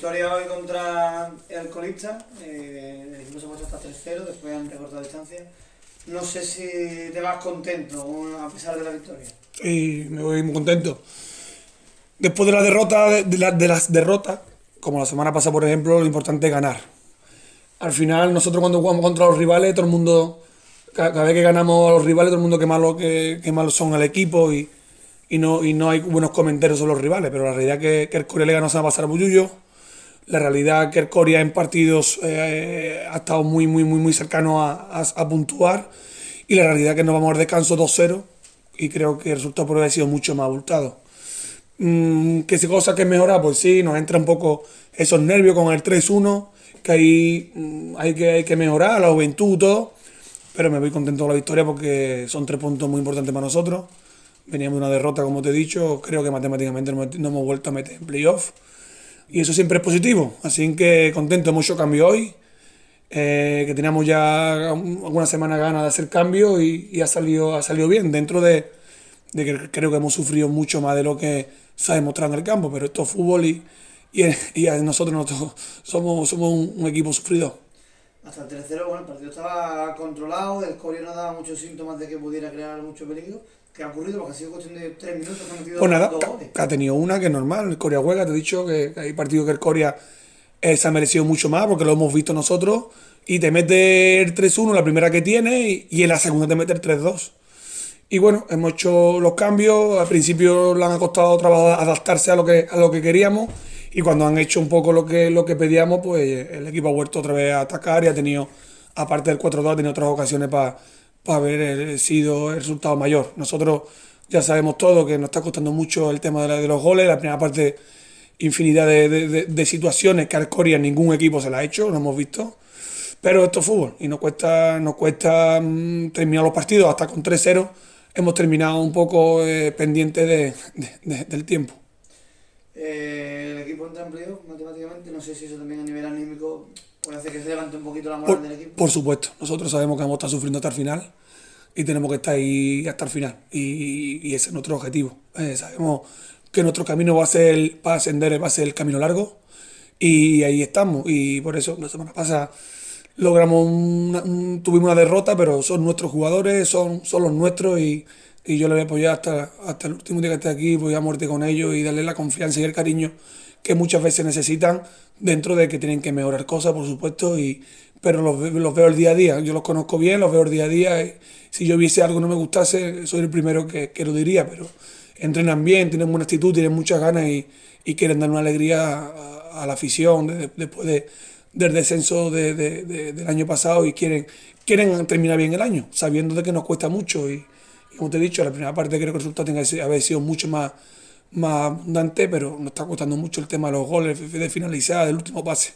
Victoria hoy contra el Colista, Eh, el hasta 3 después han recortado distancia. No sé si te vas contento a pesar de la victoria. Sí, me voy muy contento. Después de la derrota, de, las derrotas, como la semana pasada, por ejemplo, lo importante es ganar. Al final, nosotros cuando jugamos contra los rivales, todo el mundo, cada vez que ganamos a los rivales, todo el mundo que malo, que, malo son al equipo y, y, no, y no hay buenos comentarios sobre los rivales. Pero la realidad es que, que el Corea le ganó a pasar a Buyuyo la realidad que el Corea en partidos eh, ha estado muy, muy, muy, muy cercano a, a, puntuar y la realidad que nos vamos al descanso 2-0 y creo que el resultado puede haber sido mucho más abultado. Mm, ¿Qué que si cosa que mejorar? pues sí, nos entra un poco esos nervios con el 3-1, que ahí mm, hay que, hay que mejorar, la juventud y todo, pero me voy contento con la victoria porque son tres puntos muy importantes para nosotros. Veníamos de una derrota, como te he dicho, creo que matemáticamente no hemos vuelto a meter en playoff y eso siempre es positivo. Así que contento, mucho cambio hoy, eh, que teníamos ya alguna semana ganas de hacer cambio y, ha, salido, ha salido bien, dentro de, que creo que hemos sufrido mucho más de lo que se ha demostrado en el campo, pero esto es fútbol y, nosotros, nosotros, somos, somos un, equipo sufrido hasta el tercero, bueno, el partido estaba controlado, el Corio no daba muchos síntomas de que pudiera crear mucho peligro, que ha ocurrido, ha sido cuestión de tres minutos que han pues Ha tenido una que es normal, el Corea juega, te he dicho que hay partidos que el Corea eh, se ha merecido mucho más, porque lo hemos visto nosotros, y te mete el 3-1, la primera que tiene, y, en la segunda te mete el 3-2. Y bueno, hemos hecho los cambios, al principio le han costado trabajo adaptarse a lo que, a lo que queríamos, y cuando han hecho un poco lo que, lo que pedíamos, pues eh, el equipo ha vuelto otra vez a atacar y ha tenido, aparte del 4-2, ha tenido otras ocasiones para haber eh, sido el resultado mayor. Nosotros ya sabemos todo que nos está costando mucho el tema de, los goles, la primera parte infinidad de, situaciones que Coria ningún equipo se la ha hecho, lo hemos visto. Pero esto es fútbol y nos cuesta, nos cuesta mm, terminar los partidos. Hasta con 3-0 hemos terminado un poco pendientes eh, pendiente del tiempo. Eh, el equipo entra en matemáticamente, no sé si eso también a nivel anímico puede hacer que se levante un poquito la moral del equipo. Por supuesto, nosotros sabemos que vamos a estar sufriendo hasta el final y tenemos que estar ahí hasta el final y, ese es nuestro objetivo. Eh, sabemos que nuestro camino va a ser, para ascender va a ser el camino largo y ahí estamos y por eso la semana pasada logramos una, tuvimos una derrota, pero son nuestros jugadores, son, son los nuestros y y yo le voy a apoyar hasta, hasta el último día que esté aquí, voy a muerte con ellos y darle la confianza y el cariño que muchas veces necesitan dentro de que tienen que mejorar cosas, por supuesto, y, pero los, los veo el día a día, yo los conozco bien, los veo el día a día, y si yo viese algo que no me gustase, soy el primero que, lo diría, pero entrenan bien, tienen buena actitud, tienen muchas ganas y, y quieren dar una alegría a, la afición después de, del descenso del año pasado y quieren, quieren terminar bien el año, sabiendo de que nos cuesta mucho y, como te he dicho, la primera parte creo que el resultado tenga que haber sido mucho más, más abundante, pero nos está costando mucho el tema de los goles, de finalizada del último pase.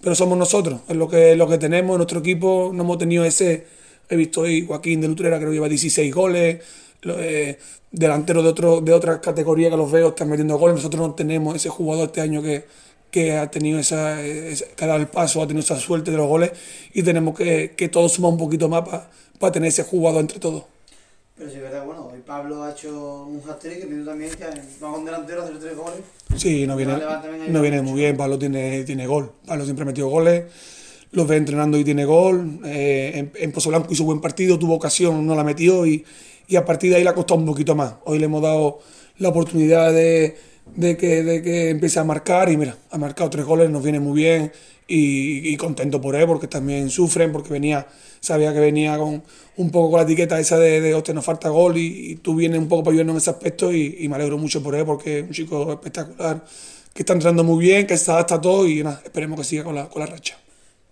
Pero somos nosotros, es lo que, lo que tenemos, nuestro equipo, no hemos tenido ese. He visto hoy Joaquín de Lutrera, creo que lleva 16 goles, eh, delanteros de, otro, de otra categorías que los veo están metiendo goles. Nosotros no tenemos ese jugador este año que, ha tenido esa, que el paso, ha tenido esa suerte de los goles y tenemos que, que todos sumar un poquito más para tener ese jugador entre todos. Pero sí es verdad, bueno, hoy Pablo ha hecho un hat-trick, el también que va con delantero a hacer tres goles. Sí, no viene, no viene muy bien, Pablo tiene, tiene gol. Pablo siempre ha metido goles, los ve entrenando y tiene gol. Eh, en, en Pozo Blanco hizo buen partido, tuvo ocasión, no la metió y, y a partir de ahí le ha costado un poquito más. Hoy le hemos dado la oportunidad de, de que, de que empiece a marcar y mira, ha marcado tres goles, nos viene muy bien y, y, contento por él porque también sufren, porque venía, sabía que venía con un poco con la etiqueta esa de, de hostia, nos falta gol y, tú vienes un poco para ayudarnos en ese aspecto y, y, me alegro mucho por él porque es un chico espectacular, que está entrando muy bien, que se adapta a todo y nada, esperemos que siga con la, con la racha.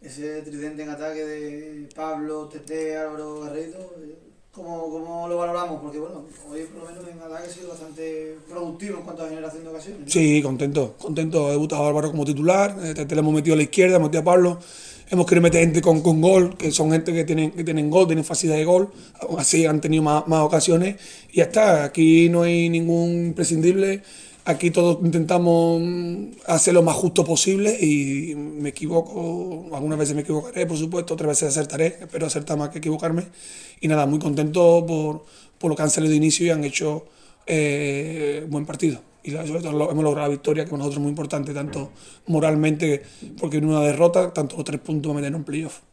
Ese tridente en ataque de Pablo, Tete, Álvaro Garrido, eh, ¿cómo, ¿cómo lo valoramos? Porque bueno, hoy por lo menos sido bastante productivo en cuanto a generación de ocasiones. Sí, contento, contento. He debutado a Bárbaro como titular, eh, te, hemos metido a la izquierda, hemos metido a Pablo. Hemos querido meter gente con, gol, que son gente que tienen, que tienen gol, tienen facilidad de gol, así han tenido más, ocasiones. Y ya está, aquí no hay ningún imprescindible aquí todos intentamos mm, hacer lo más justo posible y me equivoco, algunas veces me equivocaré, por supuesto, otras veces acertaré, espero acertar más que equivocarme. Y nada, muy contento por, por lo que han salido de inicio y han hecho eh, buen partido. Y hemos logrado la victoria, que para nosotros es muy importante, tanto moralmente, porque en una derrota, tanto o tres puntos meter en un playoff.